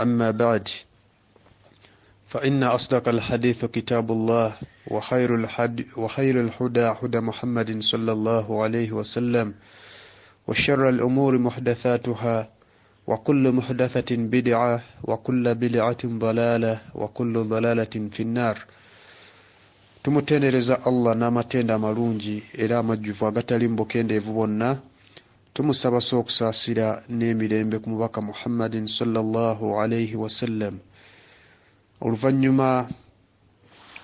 أما بعد فإن أصدق الحديث كتاب الله وخير الحد وخير الهدى هدى محمد صلى الله عليه وسلم وشر الأمور محدثاتها وكل محدثة بدعة وكل بدعة ضلالة وكل ضلالة في النار tumutendereza allah n'amatenda amalungi era amajjuvu agatali mbukendeevu bonna tumusaba so okusaasira n'emirembe ku mubaka muhammadin salaalaihi wasallam oluvanyuma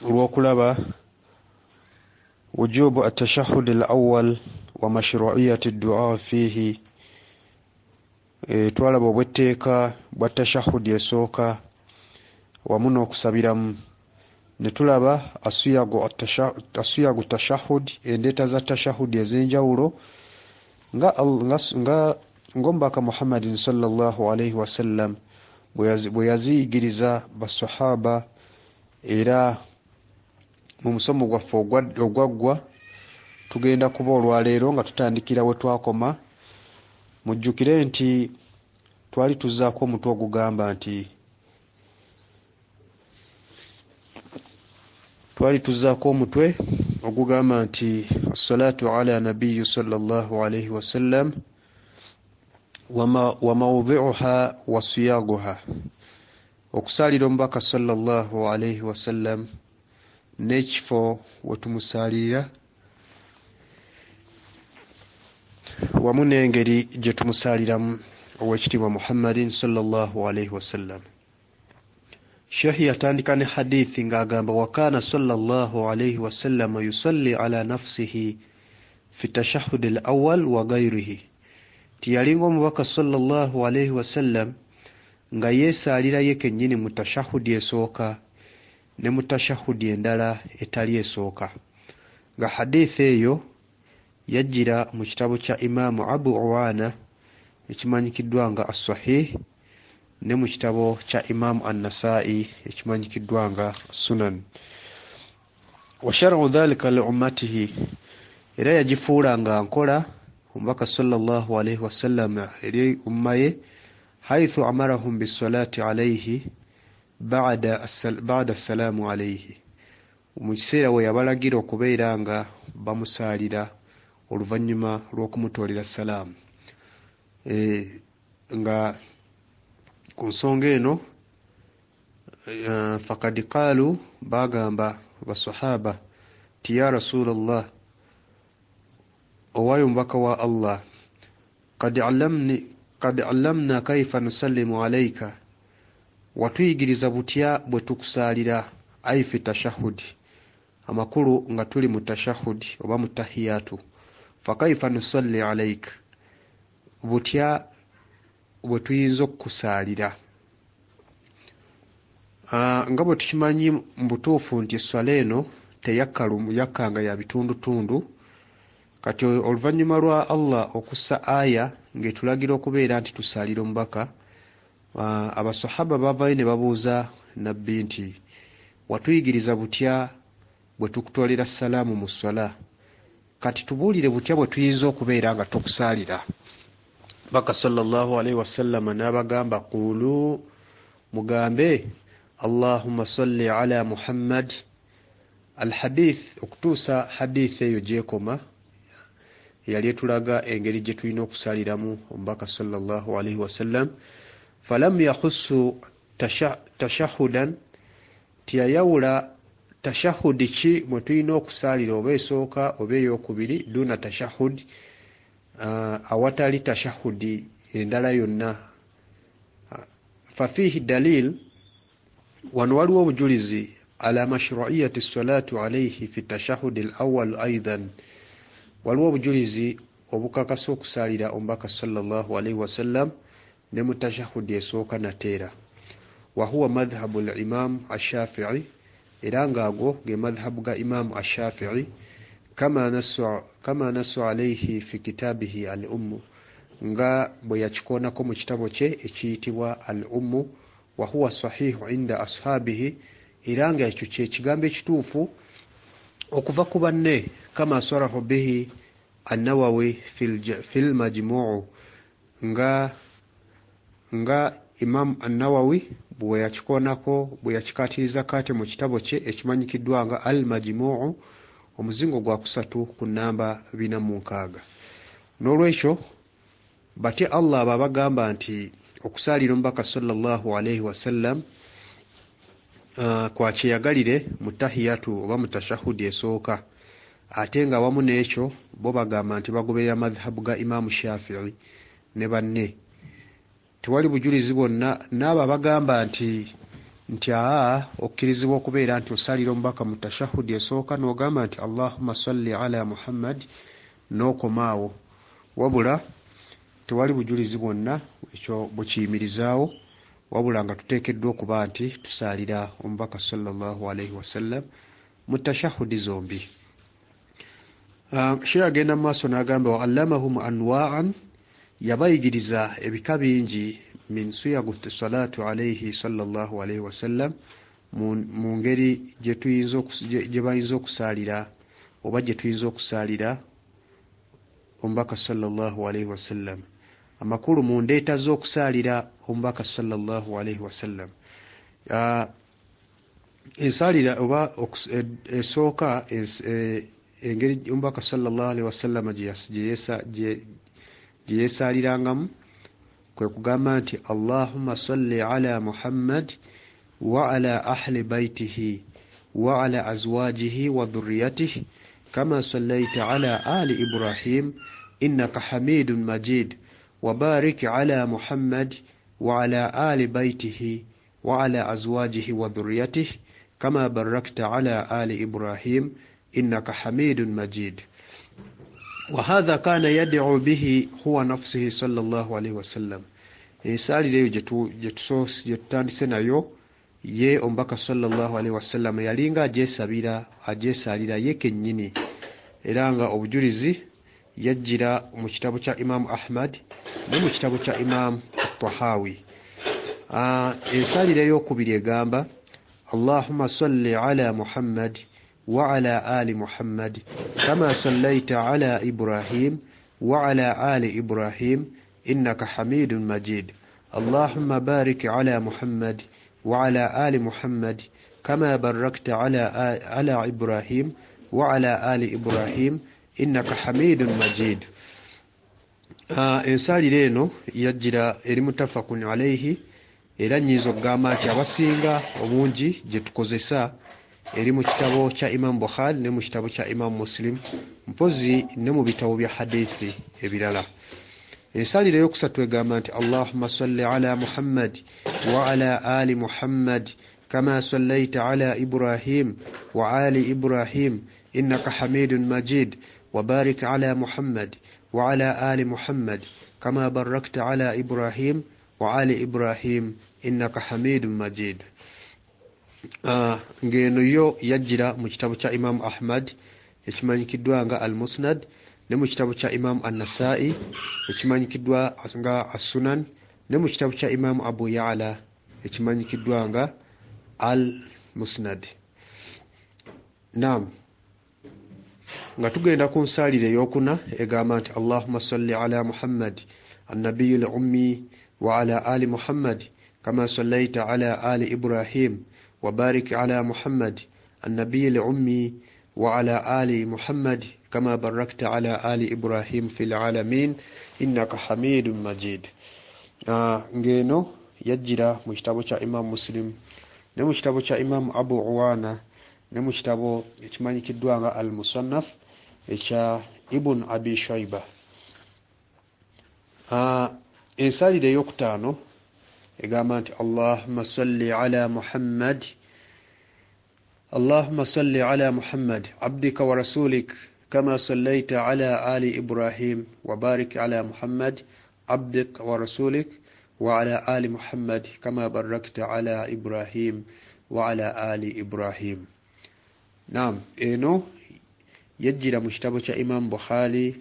olw'okulaba wujubu atashahud al awal wa mashruiyati dua fiihi e, twalaba obwetteeka bwa tashahud esooka wamu n'okusabiramu ne tulaba aswiyagu tashahud endeeta za tashahud ez'enjawulo e nga ngaomubaka muhammadin wasalam bwe yaziyigiriza basahaba era mu musomo gwaffe ogwaggwa tugenda kuba olwaleero nga tutandikira we twakoma mujjukire nti twali tuzaako omutwe ogugamba nti twali tuzaako omutwe okugamba nti assalaatu ala nabiyi salaalaihi wasalam wa mawudiuha wa siyaguha okusaalira omubaka salallahu alaihi wasallam n'ekifo wetumusaalirira wamu n'engeri gye tumusaaliramu owekitiibwa muhammadin salallahu alaihi wasallam shehi yatandikane hadithi ngagamba wakana sallallahu alayhi wasallam yusalli ala nafsihi fi tashahud alawal wa gairihi tiyalinga omubaka sallallahu alayhi wasallam nga yeesaalira ye kennyini mu tashahudi esooka ne mu endala etali esooka nga hadithi eyo yajjira mu kitabo kya imaamu abu uwana ekimanyikiddwa nga assahih ne mu kitabo kya imaamu annasaayi ekimanyikiddwa nga sunan washara'u dhalika li ummatihi era yagifuula nga nkola omubaka salllahalaihi wasallam eri umma ye haithu amarahum bisalaati alaihi bada assalaamu alaihi mu kiseera we yabalagira okubeera nga bamusaalira oluvannyuma lw'okumutoolera salaamu eh, nga kunsonga nsonga eno faqad qaalu bagamba basahaba tiya ya rasula llah owaayo omubaka wa allah qad allamna kaifa nusallimu alaika watuyigiriza butya bwe tukusalira aifi tashahudi amakulu nga tuli mu tashahudi oba mu tahiyatu fakaifa nusalli alaika butya bwe tuyinza okukusaalira ah, nga bwe tukimanyi mu butuufu nti eswala eno teyakkanga ya bitundutundu kati oluvannyuma lwa allah okussa aya ngaetulagira okubeera nti tusaalira omubaka ah, abasahaba bavayo ne babuuza nabbi nti watuyigiriza butya bwe tukutolera salaamu mu swala kati tubuulire butya bwe tuyinza okubeera nga tukusaalira mbaka salllahalaihi wasalama nabagamba kulu mugambe allahuma salli ala muhammad alhadith okutuusa hadith eyo gyekoma yali etulaga engeri gyetulina okusaliramu omubaka salllahalaihi wasallam falam yakhusu tashahudan tiyayawula tashahudi ki mwetulina okusalira oba esooka oba eyokubiri duna tashahudi Ah, awatali tashahudi endala yonna ah, fafihi dalil wano waliwo obujulizi ala mashruiyati salatu alaihi fi tashahudi lawal aidan waliwo obujulizi obukakasa okusalira omubaka sallallahu alaihi wasallam ne mu esooka nateera wahuwa madhhabu limamu ashafii era ngaago ge madhhabu ga imamu ashafii kama nasu kama nasu alayhi fi kitabihi al ummu nga bwe yakikoonako mu kitabo kye ekiyitibwa al ummu wa huwa sahihu inda ashabihi era nga ekyo kyekigambo ekituufu okuva ku banne kama sarahu bihi annawawi fi lmajmuu nga nga imamu annawawi bwe yakikoonako bwe yakikatiriza kati mu kitabo kye ekimanyikiddwa nga al majmuu omuzingo gwa kusatu ku namba bina mu nkaaga n'olwekyo batya allah aba bagamba nti okusaalira omubaka salllah alaihi wasallam uh, kwakyeyagalire mu tahiyatu oba mu tashahudi esooka ate nga awamu n'ekyo bo bagamba nti bagoberera madhabu ga imaamu shafii ne banne tewali bujulizi bwonna n'abo abagamba nti nti aa okkirizibwa okubeera nti osalira omubaka mu tashahudi esooka n'ogamba nti allahuma salli ala muhammad n'okomaawo wabula tewali bujulizi bwonna ekyo bukiyimirizaawo wabula nga tuteekeddwa okuba nti tusaalira omubaka salllahu alaihi wasallam mu tashahudi zombi sheya agenda mu maaso n'agamba wa allamahum anwaan yabayigiriza ebika bingi min suyagute salatu alaihi salllah alaihi wasallam mu ngeri gye bayinza okusaalira oba gye tuyinza okusaalira omubaka salallahu alaihi wasallam amakulu mu ndeeta z'okusaalira omubaka salallahu alaihi wasallam ensaalira oba e, esooka e, engeri omubaka salallahu alaihi wasallama gye yeesaalirangamu kwe kugamba nti allahumma salli ala muhammad wa ala ahli baitihi wa ala azwajihi wa dhurriyatihi kama sallaita ala ali ibrahim innaka hamidun majid وبارك على محمد وعلى آل بيته وعلى أزواجه وذريته كما باركت على آل إبراهيم إنك حميد مجيد wahatha kana yadiu bihi huwa nafsihi sallwasalam ensalira eyo gyetutandise nayo ye omubaka sallwasalam yalinga ajesabira ajesalira yekennyini era nga obujulizi yajjira mu kitabo kya imamu ahmad ne mu kitabo kya imamu atahawi ensalira eyokubiri egamba allahuma salli ala muhammadi وعلى آل محمد كما صليت على إبراهيم وعلى آل إبراهيم إنك حميد مجيد اللهم بارك على محمد وعلى آل محمد كما باركت على على إبراهيم وعلى آل إبراهيم إنك حميد مجيد ensaali leeno yajjira eri mutafakun alaihi era nnyinza okugamba nti abasinga obungi gye tukozesa eri mu kitabo kya imamu bukhari ne mu kitabo kya imamu muslim mpozi ne mu bitabo bya hadithi ebirala ensalire eyokusatu egamba nti allahuma salli ala muhammad wa ala ali muhammad kama آل ala كما wa ali ibrahim وعلى إبراهيم majid حميد ala muhammad wa ala ali muhammad kama barakta ala ibrahim wa ali ibrahim إنك حميد majid Ah, ng'eno yo yajjira mu kitabo kya imaamu ahmad ekimanyikiddwa nga al musnad ne mu kitabo kya imaamu annasaayi ekimanyikiddwa nga assunan ne mu kitabo kya imaamu abu yala ekimanyikiddwa nga al musnad nam nga tugenda ku nsaalire eyokuna egamba nti allahuma salli ala muhammad annabiyi l ummi wa ala ali muhammad kama sallaita ala ali ibrahim وبارك على محمد النبي لعمي وعلى آل محمد كما بركت على آل إبراهيم في العالمين إنك حميد مجيد ngeno yajjira mu kitabo kya imamu musilimu ne mu kitabo kya imamu abu uwana ne mu kitabo ekimanyikiddwa nga al musannaf ekya ibun abi shaiba ensalire ey'okutaano إقامات اللهم صل على محمد اللهم صل على محمد عبدك ورسولك كما صليت على آل إبراهيم وبارك على محمد عبدك ورسولك وعلى آل محمد كما باركت على إبراهيم وعلى آل إبراهيم نعم إنه يجد مجتبى إمام بخالي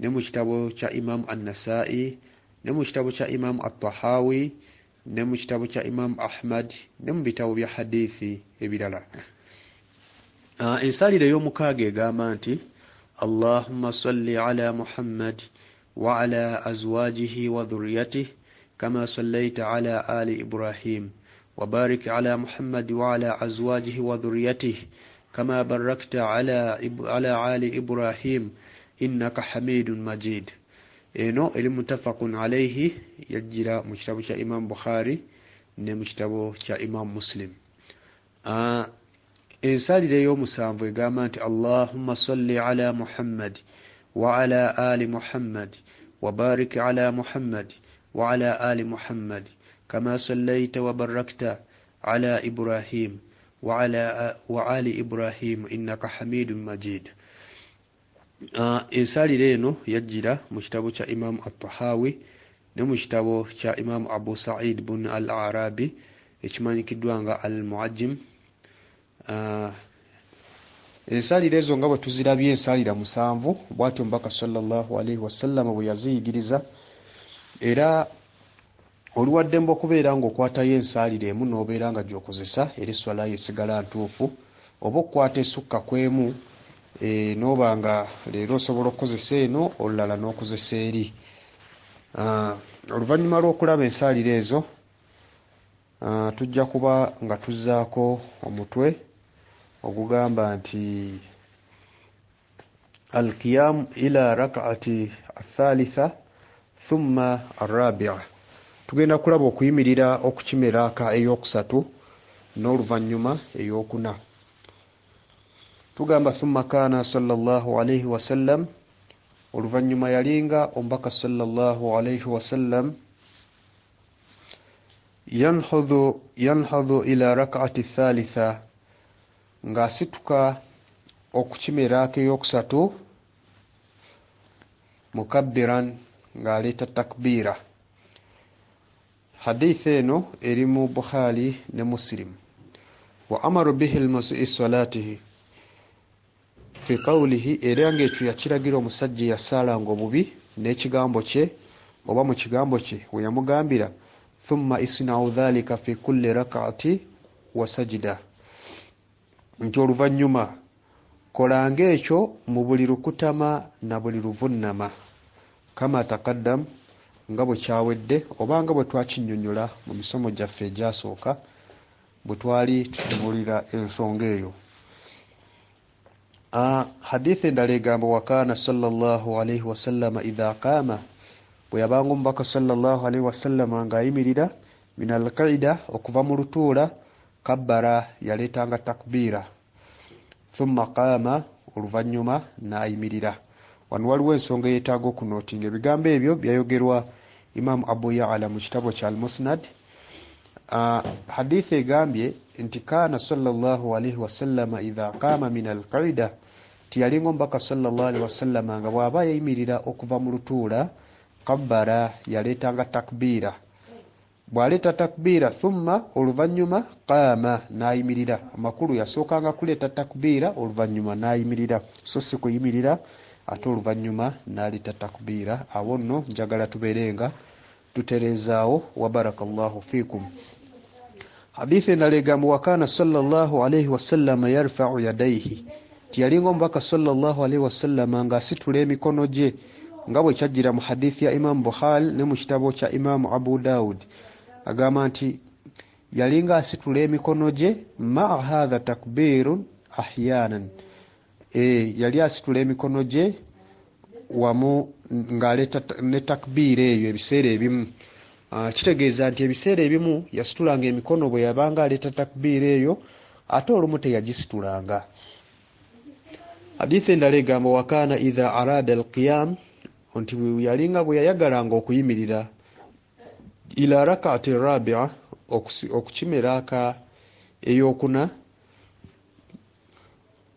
نمجتبى إمام النسائي نمجتبى إمام الطحاوي ne mu kitabo kya imam ahmad ne mu bitabo bya hadithi ebirala ah, ensalire ey'omukaaga egamba nti allahumma salli ala muhammad وعلى أزواجه وذريته kama صليت على آل ibrahim وبارك على محمد وعلى أزواجه وذريته كما باركت على على آل إبراهيم إنك حميد مجيد eno eh, eri mutafakun alaihi yajira mu kitabo kya imam bukhari ne mu kitabo kya imam muslim ah, ensalire eyomusanvu egamba nti allahumma salli ala muhammad waala ali muhammad wabarik ala muhammad waala ali muhammad kama sallaita wabarakta ala ibrahim waala wa ali ibrahim innaka hamidun majid Uh, ensalire eno yajjira mu kitabo kya imamu atahawi ne mu kitabo kya imamu abu said bun al arabi ekimanyikiddwa nga al muajim uh, ensalire ezo nga bwe tuzirabye ensalira musanvu bwatyo mubaka salaalaii wasalama bwe yaziyigiriza era oluwaddemba okubeera nga okwatayo ensalire emu n'obeera nga gyokozesa era eswalayo esigala ntuufu oba okukwata esukka kwemu e, eh, noba nga leero osobola okukozesa eno olulala n'okozesa eri ah, oluvannyuma lw'okulaba ensaalira ezo ah, tujja kuba nga tuzaako omutwe ogugamba nti al kiyamu ila rakaati athalitha thumma arabia tugenda kulaba okuyimirira okukimeraaka eyokusatu n'oluvannyuma eyokuna tugamba thumma kana sallallahu alayhi wa sallam oluvannyuma yalinga ombaka sallallahu alayhi wa sallam yanhudhu yanhudhu ila rak'ati thalitha ngasituka okukimera keyokusatu mukabbiran ngaleta takbira hadithi eno erimu bukhali ne muslim wa amaru bihi al-musii salatihi fi qawlihi era ngaekyo yakiragira omusajja eyasaalanga obubi n'ekigambo kye oba mu kigambo kye weyamugambira thumma isnau dhalika fi kulli rakaati wasajida nti oluvanyuma kolanga ekyo mu buli lukutama na buli luvunama kama takaddam nga bwe kyawedde oba nga bwe twakinyonyola mu misomo gyaffe egyasooka bwe twali tutunulira ensonga eyo Ah, hadithi endala egamba wakana sallallahu alayhi wasallama idha qama bwe yabanga omubaka sallallahu alayhi wasallama ng'ayimirira min alqaida okuva mu lutuula kabbara yaleetanga takbira thumma qama oluvannyuma n'ayimirira wano waliwo ensonga eyeetaaga okunooti ng'ebigambo ebyo byayogerwa imamu abu yala mu kitabo kya almusnad ah, hadithi egambye nti kana sallallahu alayhi wasallama idha qama min alqaida tiyalinga omubaka sawasalama nga bwaba yayimirira okuva mu lutuula kabbara yaleetanga takbiira bwaleeta takbiira thumma oluvanyuma qaama n'ayimirira amakulu yasookanga kuleeta takbiira oluvanyuma n'ayimirira so si kuyimirira ate oluvanyuma n'aleeta takbiira awo nno njagala tubeerenga tutereezaawo wabarakallahu fiikum hadithi endala egambo wakaana sallallahu alaihi wasallama yarfau yadaihi tiyalinga omubaka salllahalihi wasallama nga asitula emikono gye nga bwe kyajjira mu hadithi ya imamu buhari ne mu kitabo kya imamu abu daudi agamba nti yalinga asitula emikono gye maa hatha takbirun ahyanan e, yali asitula emikono gye wamu ngaaleta ne takbiira eyo ebiseera ebimu kitegeeza nti ebiseera ebimu yasitulanga emikono bwe yabanga aleeta takbiira eyo ate olumu teyagisitulanga hadithi endala egamba wakana itha arada alqiyam nti yalinga bwe yayagalanga okuyimirira ila rakaati rabia okukimeraaka eyokuna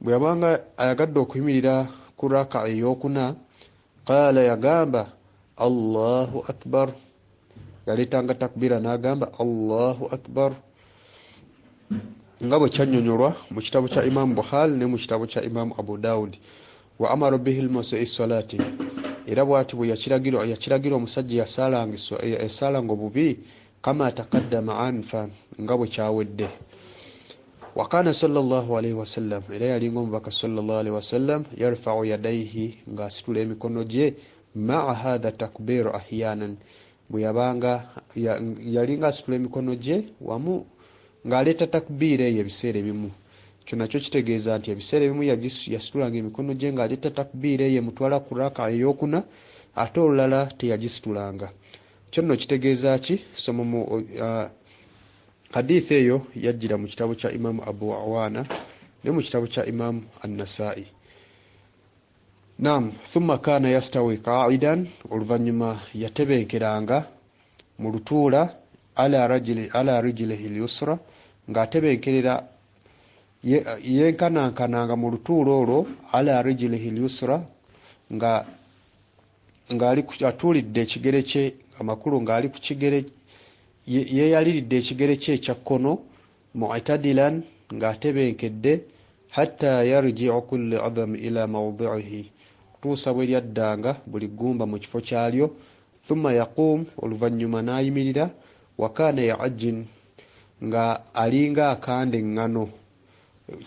bwe yabanga ayagadde okuyimirira ku raka eyokuna qaala yagamba allahu akbar yaleetanga takbira n'agamba allahu akbaru nga bwe kyannyonyolwa mu kitabo kya imaamu bukhaari ne mu kitabo kya imaamu abu daawudi wa amaru bihi lmosi salaati era bwati bwe yakiragira omusajja yasaalanga obubi kama takaddama anfa nga bwe kyawedde wakaana wasalam era yalinga omubaka wasalam yarfau yadaihi ng'asitula emikono gye maa hatha takbiru ahyanan bwe yabanga yalinga asitula emikono gye wamu ng'aleeta takubiira eyo ebiseera ebimu ekyo nakyo kitegeeza nti ebiseera ebimu yasitulanga emikono gye ng'aleeta takubiira eyo emutwala ku raka eyokuna ate olulala teyagisitulanga kyo nno kitegeeza ki somo mu uh, hadithi eyo yajjira mu kitabo kya imamu abu awana ne mu kitabo kya imamu annasaai nam thumma kana yastawi qaidan oluvannyuma yatebenkeranga mu lutuula ala rigilehi lyusra ngaatebenkerera yenkanankananga mu lutuulo olwo ala rigilehi lyusra ngaatuulidde ekigere kye amakulu ngaali kukigere yeyaliridde ekigere kye ekya kkono mutadilan ngaatebenkedde hatta yarjiu kulli adam ila maudiihi kutuusa bwe lyaddanga buli gumba mu kifo kyalyo thumma yaqum oluvannyuma n'ayimirira wakana ya ajin nga alinga akanda eŋŋano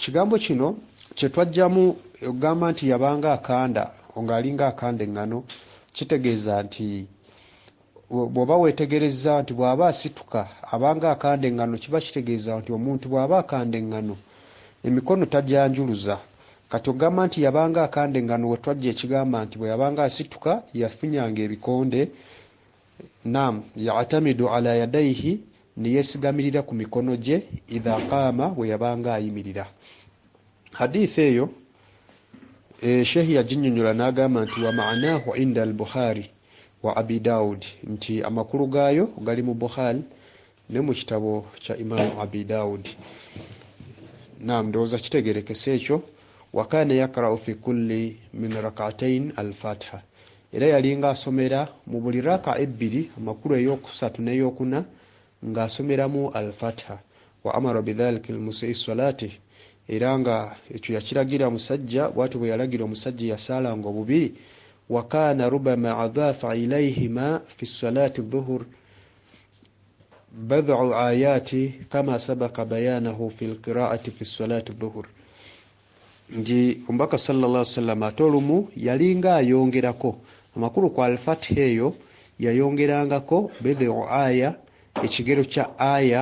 kigambo kino kyetwajjamu ogamba nti yabanga akanda ngaalinga akanda eŋŋano kitegeeza nti bw'oba weetegereza nti bw'aba asituka abanga akanda eŋŋano kiba kitegeeza nti omuntu bw'aba akanda eŋŋano emikono tajyanjuluza kati ogamba nti yabanga akanda eŋŋano wetwajja ekigamba nti bwe yabanga asituka yafunyanga ebikonde Naam, yatamidu ala yadaihi niyesigamirira ku mikono je idha qama we yabanga ayimirira. Hadith eyo e, shehi yajinyonyola n'agamba nti wa maanaahu inda al-Bukhari wa Abi daud nti amakulu gaayo gali mu Bukhari ne mu kitabo kya Imaamu Abi daud Naam, ndowooza kitegerekese ekyo wakana yakrau fi kulli min rakatain al era yalinga asomera mu buli raka ebbiri amakulu eyokusatu neyokuna ngaasomeramu alfatha wa amara bidhalik lmusii salati era nga ekyo yakiragira musajja bwati bwe yalagira omusajja yasaalanga obubi wakana rubama adafa ilaihima fi salati dhuhur badu ayati kama sabaka bayanahu fi lqiraati fi salati dhuhur nti ombaka sallaw salam ate olumu yalinga ayongerako amakulu ku alfatih eyo yayongerangako bedhiru aya ekigero kya aya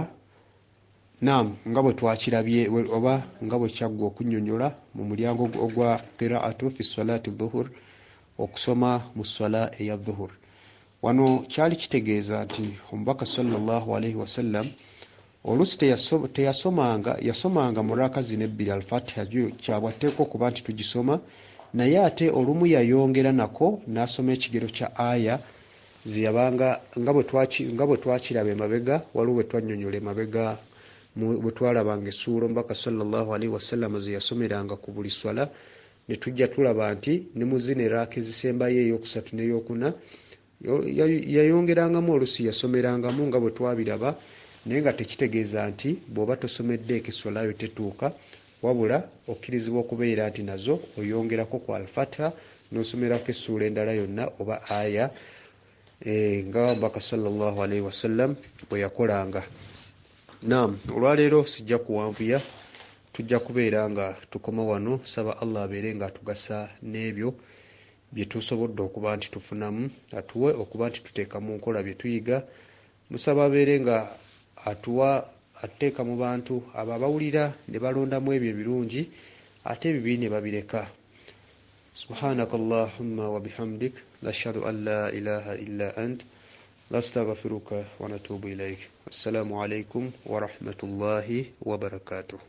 nam nga bwe twakirabye oba nga bwe kyaggwa okunyonyola mu mulyango ogwa qiraatu fi salati dhuhur okusoma mu sala eya dhuhur wano kyali kitegeeza nti omubaka salaalaihi wasallam oluusi teyasomanga yasomanga mu raaka zino ebbiri alfatiha kyabwateeka okuba nti tugisoma naye ate olumu yayongera nako n'asoma ekigero kya aya ziyabanga nga bwe twakiraba emabega waliwo bwe twanyonyola emabega bwe twalabanga essuula omubaka salwasalama zeyasomeranga ku buli swala netujja tulaba nti ne muzina eraaka ezisembayo eyokusatu neyokuna yayongerangamu olusi yasomerangamu nga bwe twabiraba naye nga tekitegeeza nti bw'oba tosomeddeeko eswalayo tetuuka wabula okkirizibwa okubeera nti nazo oyongerako ku alfatiha nosomerako essuula endala yonna oba aya e, eh, nga mbaka salalaalaihi wasallam bweyakolanga nam olwaleero sijja kuwanvuya tujja kubeera nga tukoma wano saba allah abeere ngaatugasa n'ebyo byetusobodde okuba nti tufunamu atuwe okuba nti tuteeka mu nkola byetuyiga musaba abeere nga atuwa ateeka mu bantu abo abawulira ne balondamu ebyo ebirungi ate ebibi ne babireka subhanaka allahumma wabihamdik nashhadu an la ilaha illa ant nastaghfiruka wa natubu ilaik assalamu alaikum wa rahmatullahi wa barakatuh